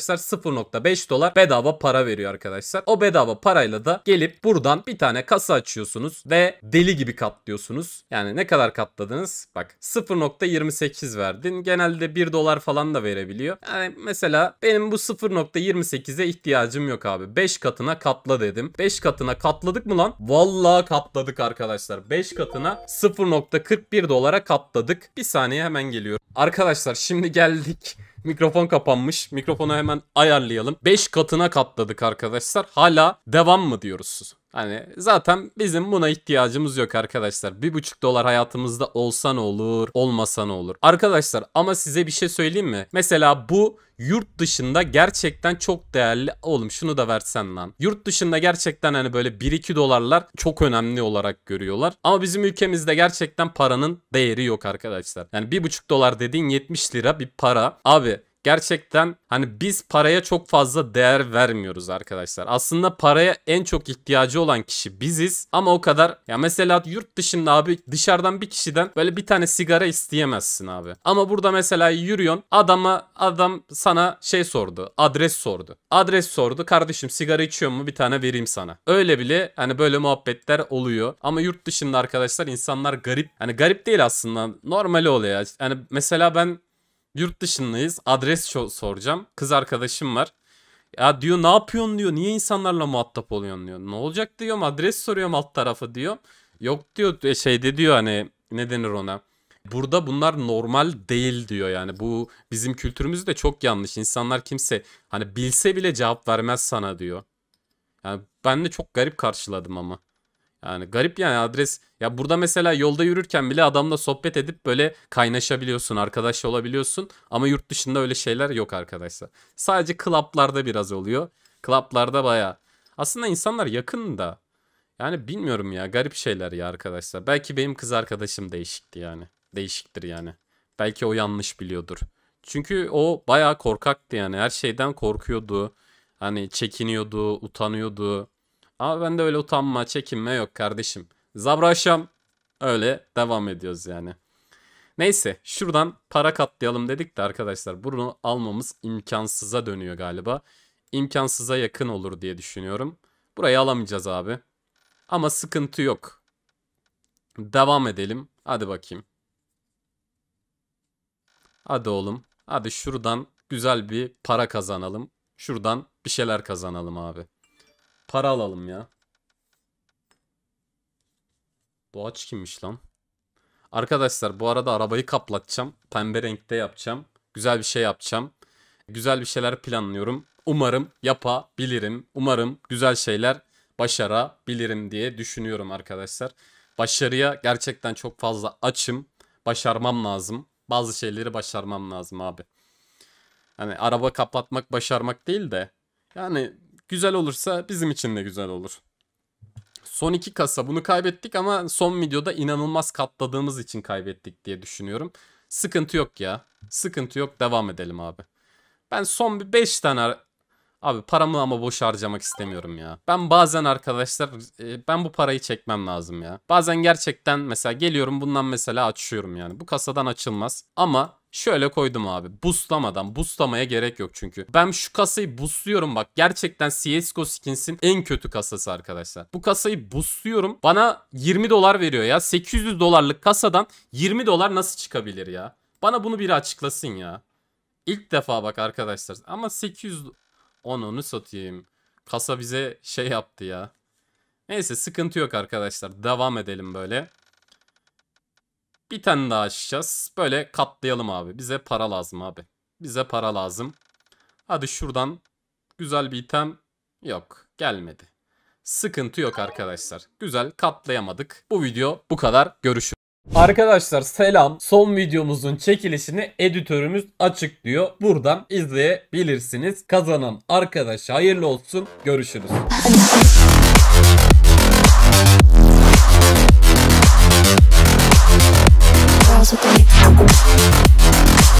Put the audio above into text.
arkadaşlar 0.5 dolar bedava para veriyor arkadaşlar. O bedava parayla da gelip buradan bir tane kasa açıyorsunuz ve deli gibi katlıyorsunuz. Yani ne kadar katladınız? Bak 0.28 verdin. Genelde 1 dolar falan da verebiliyor. Yani mesela benim bu 0.28'e ihtiyacım yok abi. 5 katına katla dedim. 5 katına katladık mı lan? Vallahi katladık arkadaşlar. 5 katına 0.41 dolara katladık. Bir saniye hemen geliyorum. Arkadaşlar şimdi geldik Mikrofon kapanmış. Mikrofonu hemen ayarlayalım. 5 katına katladık arkadaşlar. Hala devam mı diyoruz? Hani zaten bizim buna ihtiyacımız yok arkadaşlar. Bir buçuk dolar hayatımızda olsa ne olur, olmasa ne olur. Arkadaşlar ama size bir şey söyleyeyim mi? Mesela bu yurt dışında gerçekten çok değerli. Oğlum şunu da versen lan. Yurt dışında gerçekten hani böyle 1-2 dolarlar çok önemli olarak görüyorlar. Ama bizim ülkemizde gerçekten paranın değeri yok arkadaşlar. Yani bir buçuk dolar dediğin 70 lira bir para. Abi Gerçekten hani biz paraya çok fazla değer vermiyoruz arkadaşlar. Aslında paraya en çok ihtiyacı olan kişi biziz ama o kadar ya mesela yurt dışında abi dışarıdan bir kişiden böyle bir tane sigara isteyemezsin abi. Ama burada mesela yürüyorsun adama adam sana şey sordu adres sordu. Adres sordu kardeşim sigara içiyor mu bir tane vereyim sana. Öyle bile hani böyle muhabbetler oluyor. Ama yurt dışında arkadaşlar insanlar garip hani garip değil aslında normal oluyor. Hani mesela ben Yurt dışındayız. Adres soracağım. Kız arkadaşım var. Ya diyor ne yapıyorsun diyor. Niye insanlarla muhatap oluyorsun diyor. Ne olacak diyorum. Adres soruyorum alt tarafı diyor. Yok diyor e, şeyde diyor hani ne denir ona. Burada bunlar normal değil diyor yani bu bizim kültürümüzde çok yanlış. İnsanlar kimse hani bilse bile cevap vermez sana diyor. Yani ben de çok garip karşıladım ama. Yani garip yani adres. Ya burada mesela yolda yürürken bile adamla sohbet edip böyle kaynaşabiliyorsun, arkadaş olabiliyorsun. Ama yurt dışında öyle şeyler yok arkadaşlar. Sadece klaplarda biraz oluyor. Klaplarda baya. Aslında insanlar yakın da. Yani bilmiyorum ya garip şeyler ya arkadaşlar. Belki benim kız arkadaşım değişikti yani. Değişiktir yani. Belki o yanlış biliyordur. Çünkü o baya korkaktı yani. Her şeyden korkuyordu. Hani çekiniyordu, utanıyordu. Ama bende öyle utanma, çekinme yok kardeşim. Zabraşam öyle devam ediyoruz yani. Neyse şuradan para katlayalım dedik de arkadaşlar bunu almamız imkansıza dönüyor galiba. İmkansıza yakın olur diye düşünüyorum. Burayı alamayacağız abi. Ama sıkıntı yok. Devam edelim. Hadi bakayım. Hadi oğlum. Hadi şuradan güzel bir para kazanalım. Şuradan bir şeyler kazanalım abi. Para alalım ya. Doğaç kimmiş lan? Arkadaşlar bu arada arabayı kaplatacağım. Pembe renkte yapacağım. Güzel bir şey yapacağım. Güzel bir şeyler planlıyorum. Umarım yapabilirim. Umarım güzel şeyler başarabilirim diye düşünüyorum arkadaşlar. Başarıya gerçekten çok fazla açım. Başarmam lazım. Bazı şeyleri başarmam lazım abi. Hani araba kaplatmak başarmak değil de yani Güzel olursa bizim için de güzel olur. Son iki kasa bunu kaybettik ama son videoda inanılmaz katladığımız için kaybettik diye düşünüyorum. Sıkıntı yok ya. Sıkıntı yok devam edelim abi. Ben son bir 5 tane Abi paramı ama boş harcamak istemiyorum ya. Ben bazen arkadaşlar e, ben bu parayı çekmem lazım ya. Bazen gerçekten mesela geliyorum bundan mesela açıyorum yani. Bu kasadan açılmaz. Ama Şöyle koydum abi. buslamadan buslamaya gerek yok çünkü. Ben şu kasayı busluyorum bak. Gerçekten CSGO Skins'in en kötü kasası arkadaşlar. Bu kasayı busluyorum, Bana 20 dolar veriyor ya. 800 dolarlık kasadan 20 dolar nasıl çıkabilir ya? Bana bunu biri açıklasın ya. İlk defa bak arkadaşlar. Ama 800 onu satayım. Kasa bize şey yaptı ya. Neyse sıkıntı yok arkadaşlar. Devam edelim böyle. Bir tane daha açacağız. Böyle katlayalım abi. Bize para lazım abi. Bize para lazım. Hadi şuradan güzel bir item yok. Gelmedi. Sıkıntı yok arkadaşlar. Güzel katlayamadık. Bu video bu kadar. Görüşürüz. Arkadaşlar selam. Son videomuzun çekilişini editörümüz açıklıyor. Buradan izleyebilirsiniz. Kazanan arkadaş hayırlı olsun. Görüşürüz. house with me.